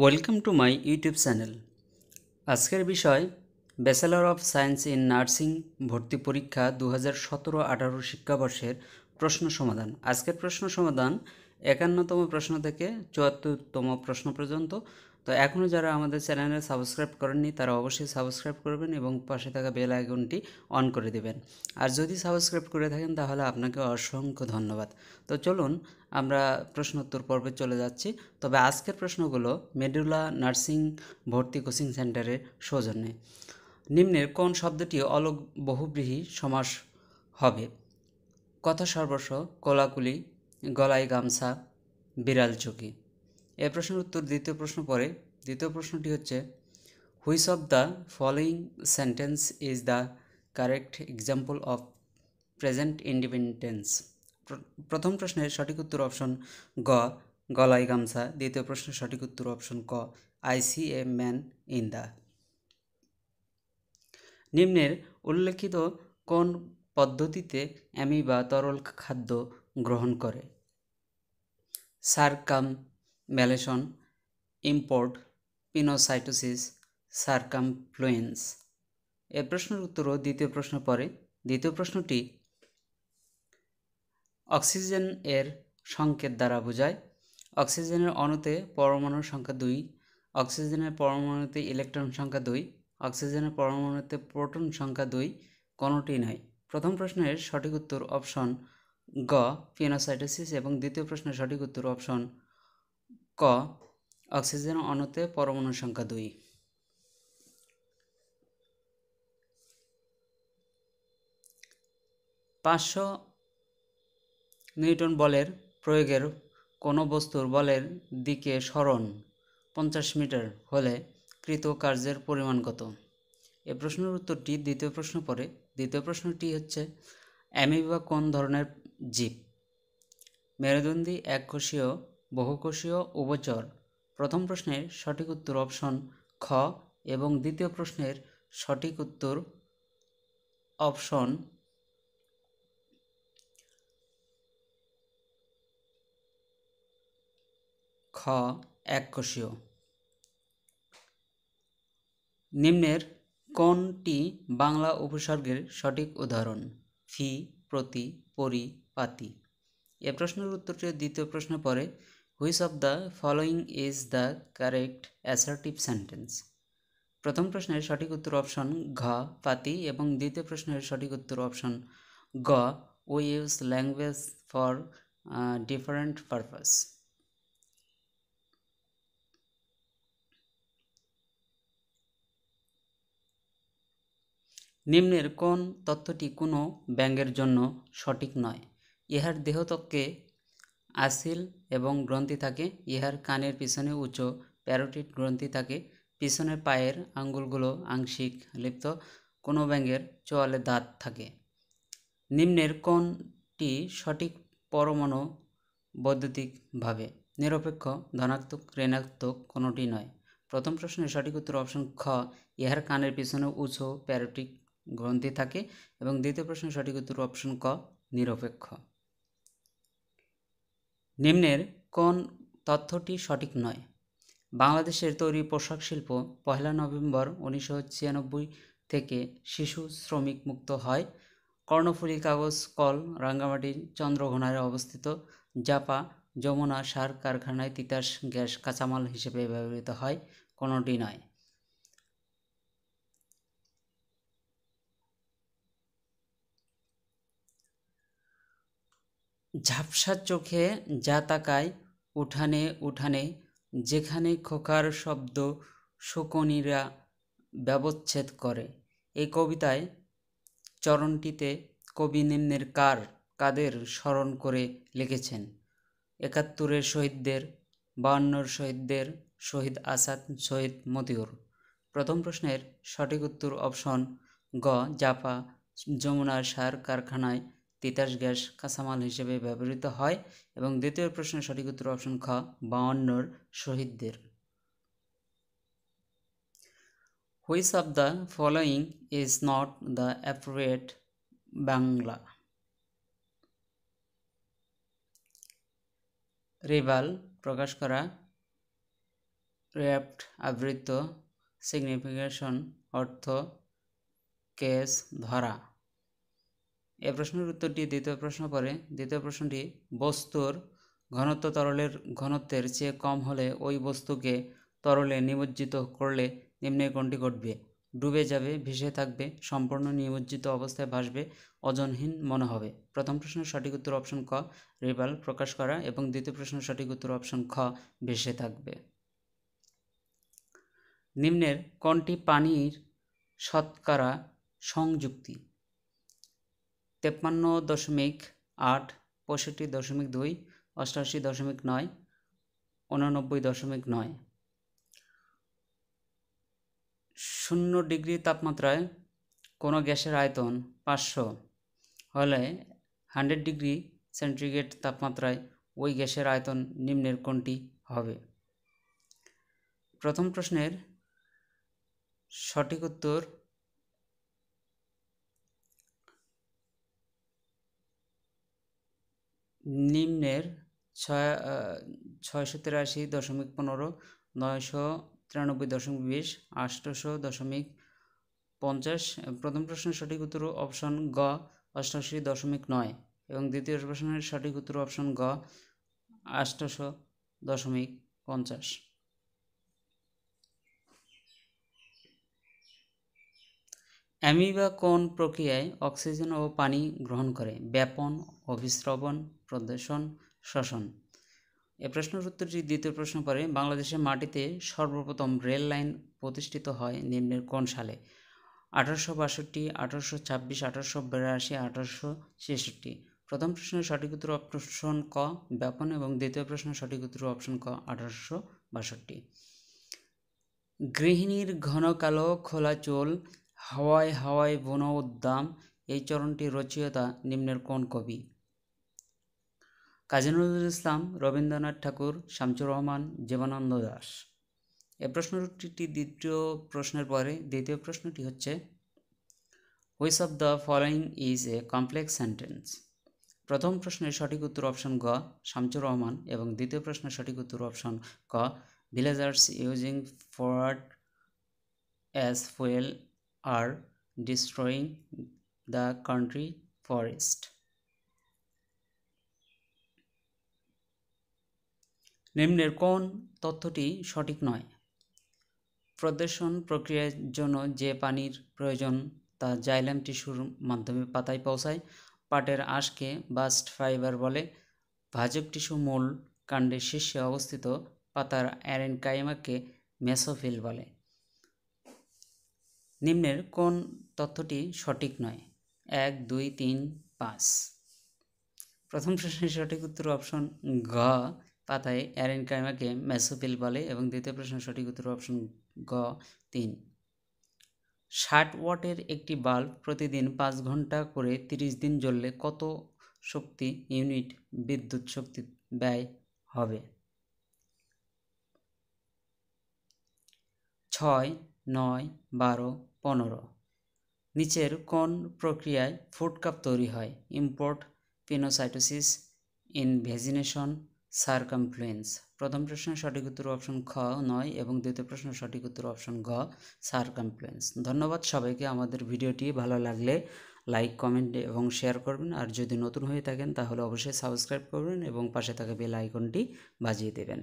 welcome to my YouTube channel আজকের বিষয় bachelor of science in nursing ভর্তি পরীক্ষা দু হাজার সতেরো আঠারো শিক্ষাবর্ষের প্রশ্ন সমাধান আজকের প্রশ্ন সমাধান একান্নতম প্রশ্ন থেকে চুয়াত্তরতম প্রশ্ন পর্যন্ত তো এখনও যারা আমাদের চ্যানেলে সাবস্ক্রাইব করেননি তারা অবশ্যই সাবস্ক্রাইব করবেন এবং পাশে থাকা বেল আইকনটি অন করে দেবেন আর যদি সাবস্ক্রাইব করে থাকেন তাহলে আপনাকে অসংখ্য ধন্যবাদ তো চলুন আমরা প্রশ্নোত্তর পর্বে চলে যাচ্ছি তবে আজকের প্রশ্নগুলো মেডুলা নার্সিং ভর্তি কোচিং সেন্টারের সৌজন্যে নিম্নের কোন শব্দটি অলক বহুব্রীহী সমাস হবে কথা সর্বস্ব কোলাকুলি গলায় গামছা বিড়াল চকি এ প্রশ্নের উত্তর দ্বিতীয় প্রশ্ন পরে দ্বিতীয় প্রশ্নটি হচ্ছে which of the following sentence is the correct example of present independence প্রথম প্রশ্নের সঠিক উত্তর অপশন গ গলাই গামছা দ্বিতীয় প্রশ্নের সঠিক উত্তর অপশন ক I see a man in the নিম্নের উল্লেখিত কোন পদ্ধতিতে অ্যামি বা তরল খাদ্য গ্রহণ করে সারকাম ম্যালেশন ইম্পোর্ট পিনোসাইটোসিস সার্কামফ্লুয়েন্স এ প্রশ্নের উত্তরও দ্বিতীয় প্রশ্ন পরে দ্বিতীয় প্রশ্নটি অক্সিজেন এর সংকেত দ্বারা বোঝায় অক্সিজেনের অণুতে পরমাণুর সংখ্যা দুই অক্সিজেনের পরমাণুতে ইলেকট্রন সংখ্যা দুই অক্সিজেনের পরমাণুতে প্রোটন সংখ্যা দুই কোনোটি নয় প্রথম প্রশ্নের সঠিক উত্তর অপশন গ ফিনোসাইটোসিস এবং দ্বিতীয় প্রশ্নের সঠিক উত্তর অপশন ক অক্সিজেন অণুতে পরমাণু সংখ্যা দুই পাঁচশো নিউটন বলের প্রয়োগের কোনো বস্তুর বলের দিকে সরণ পঞ্চাশ মিটার হলে কৃত কার্যের পরিমাণ কত এ প্রশ্নের উত্তরটি দ্বিতীয় প্রশ্ন পরে দ্বিতীয় প্রশ্নটি হচ্ছে অ্যামিবা কোন ধরনের জীব মেরুদণ্ডী এককোষীয় বহুকোষীয় উভচর প্রথম প্রশ্নের সঠিক উত্তর অপশন খ এবং দ্বিতীয় প্রশ্নের সঠিক উত্তর অপশন খ এককোষীয় নিম্নের কোনটি বাংলা উপসর্গের সঠিক উদাহরণ ফি প্রতি পরি পাতি এ প্রশ্নের উত্তরটি দ্বিতীয় প্রশ্ন পরে which of the following is the correct assertive sentence প্রথম প্রশ্নের সঠিক উত্তর অপশন ঘ পাতি এবং দ্বিতীয় প্রশ্নের সঠিক উত্তর অপশন গ ও use language for different purpose নিম্নের কোন তথ্যটি কোনো ব্যাঙ্গের জন্য সঠিক নয় ইহার দেহত্বকে আসিল এবং গ্রন্থি থাকে ইহার কানের পিছনে উঁচু প্যারোটিট গ্রন্থি থাকে পিছনের পায়ের আঙ্গুলগুলো আংশিক লিপ্ত কোনো ব্যাঙের চোয়ালে দাঁত থাকে নিম্নের কোনটি সঠিক পরমাণু বৈদ্যুতিকভাবে নিরপেক্ষ ধনাত্মক ঋণাত্মক কোনোটি নয় প্রথম প্রশ্নের সঠিক উত্তর অপশন খ ইহার কানের পিছনে উঁচু প্যারোটিক গ্রন্থি থাকে এবং দ্বিতীয় প্রশ্নের সঠিক উত্তর অপশন ক নিরপেক্ষ নিম্নের কোন তথ্যটি সঠিক নয় বাংলাদেশের তৈরি পোশাক শিল্প পহেলা নভেম্বর উনিশশো ছিয়ানব্বই থেকে শিশু শ্রমিক মুক্ত হয় কর্ণফুলী কাগজ কল রাঙ্গামাটির চন্দ্রঘোনায় অবস্থিত জাপা যমুনা সার কারখানায় তিতাস গ্যাস কাঁচামাল হিসেবে ব্যবহৃত হয় কোনোটি নয় ঝাপসা চোখে যা তাকায় উঠানে উঠানে যেখানে খোকার শব্দ শকুনিরা ব্যবচ্ছেদ করে এই কবিতায় চরণটিতে কবি নিম্নের কার কাদের স্মরণ করে লিখেছেন একাত্তরের শহীদদের বায়ান্নর শহীদদের শহীদ আসাদ শহীদ মতিউর প্রথম প্রশ্নের সঠিক উত্তর অপশন গ জাপা যমুনার সার কারখানায় তিতাস গ্যাস কাঁচামাল হিসেবে ব্যবহৃত হয় এবং দ্বিতীয় প্রশ্নের সঠিক উত্তর অপশন খ বাউন্নর শহীদদের which of the following is not the appropriate Bangla রিভাল প্রকাশ করা র্যাপ্ট আবৃত্ত সিগনিফিকেশন অর্থ কেস ধরা এ প্রশ্নের উত্তরটি দ্বিতীয় প্রশ্ন পরে দ্বিতীয় প্রশ্নটি বস্তুর ঘনত্ব তরলের ঘনত্বের চেয়ে কম হলে ওই বস্তুকে তরলে নিমজ্জিত করলে নিম্নে কোনটি ঘটবে ডুবে যাবে ভেসে থাকবে সম্পূর্ণ নিমজ্জিত অবস্থায় ভাসবে ওজনহীন মনে হবে প্রথম প্রশ্নের সঠিক উত্তর অপশন ক রিবাল প্রকাশ করা এবং দ্বিতীয় প্রশ্নের সঠিক উত্তর অপশন খ ভেসে থাকবে নিম্নের কোনটি পানির শতকরা সংযুক্তি তেপ্পান্ন দশমিক আট পঁয়ষট্টি দশমিক দুই অষ্টাশি দশমিক নয় উননব্বই দশমিক নয় শূন্য ডিগ্রি তাপমাত্রায় কোনো গ্যাসের আয়তন পাঁচশো হলে হান্ড্রেড ডিগ্রি সেন্টিগ্রেড তাপমাত্রায় ওই গ্যাসের আয়তন নিম্নের কোনটি হবে প্রথম প্রশ্নের সঠিক উত্তর নিম্নের ছয় ছয়শো তিরাশি দশমিক পনেরো নয়শো তিরানব্বই দশমিক বিশ আষ্টশো দশমিক পঞ্চাশ প্রথম প্রশ্নের সঠিক উত্তর অপশন গ অষ্টাশি দশমিক নয় এবং দ্বিতীয় প্রশ্নের সঠিক উত্তর অপশন গ আষ্টশো দশমিক পঞ্চাশ অ্যামিবা কোন প্রক্রিয়ায় অক্সিজেন ও পানি গ্রহণ করে ব্যাপন অভিস্রবণ প্রদেশন শাসন এ প্রশ্নের উত্তরটি দ্বিতীয় প্রশ্ন পরে বাংলাদেশের মাটিতে সর্বপ্রথম রেল লাইন প্রতিষ্ঠিত হয় নিম্নের কোন সালে আঠারোশো বাষট্টি আঠারোশো ছাব্বিশ আঠারোশো বিরাশি আঠারোশো ছেষট্টি প্রথম প্রশ্নের সঠিক উত্তর অপশন ক ব্যাপন এবং দ্বিতীয় প্রশ্নের সঠিক উত্তর অপশন ক আঠারোশো বাষট্টি গৃহিণীর ঘন কালো খোলা চোল হাওয়ায় হাওয়ায় বন উদ্দাম এই চরণটি রচয়তা নিম্নের কোন কবি কাজী নজরুল ইসলাম রবীন্দ্রনাথ ঠাকুর শামসুর রহমান জীবনানন্দ দাস এ প্রশ্নটি দ্বিতীয় প্রশ্নের পরে দ্বিতীয় প্রশ্নটি হচ্ছে which of the following is a complex sentence প্রথম প্রশ্নের সঠিক উত্তর অপশন গ শামসুর রহমান এবং দ্বিতীয় প্রশ্নের সঠিক উত্তর অপশন ক villagers using firewood as fuel are destroying the country forest নিম্নের কোন তথ্যটি সঠিক নয় প্রদর্শন প্রক্রিয়ার জন্য যে পানির প্রয়োজন তা জাইলাম টিস্যুর মাধ্যমে পাতায় পৌঁছায় পাটের আঁশকে বাস্ট ফাইবার বলে ভাজক টিস্যু মূল কাণ্ডের শীর্ষে অবস্থিত পাতার অ্যারেন অ্যারেনকাইমাকে মেসোফিল বলে নিম্নের কোন তথ্যটি সঠিক নয় এক দুই তিন পাঁচ প্রথম প্রশ্নের সঠিক উত্তর অপশন ঘ পাতায় অ্যারেনকাইমাকে মেসোফিল বলে এবং দ্বিতীয় প্রশ্ন সঠিক উত্তর অপশন গ তিন ষাট ওয়াটের একটি বাল্ব প্রতিদিন পাঁচ ঘন্টা করে তিরিশ দিন জ্বললে কত শক্তি ইউনিট বিদ্যুৎ শক্তি ব্যয় হবে ছয় নয় বারো পনেরো নিচের কোন প্রক্রিয়ায় ফুড কাপ তৈরি হয় ইম্পোর্ট পিনোসাইটোসিস ইনভেজিনেশন সার্কামফ্লুয়েন্স প্রথম প্রশ্নের সঠিক উত্তর অপশন খ নয় এবং দ্বিতীয় প্রশ্নের সঠিক উত্তর অপশন গ সার্কামফ্লুয়েন্স ধন্যবাদ সবাইকে আমাদের ভিডিওটি ভালো লাগলে লাইক কমেন্ট এবং শেয়ার করবেন আর যদি নতুন হয়ে থাকেন তাহলে অবশ্যই সাবস্ক্রাইব করবেন এবং পাশে থাকা বেল আইকনটি বাজিয়ে দেবেন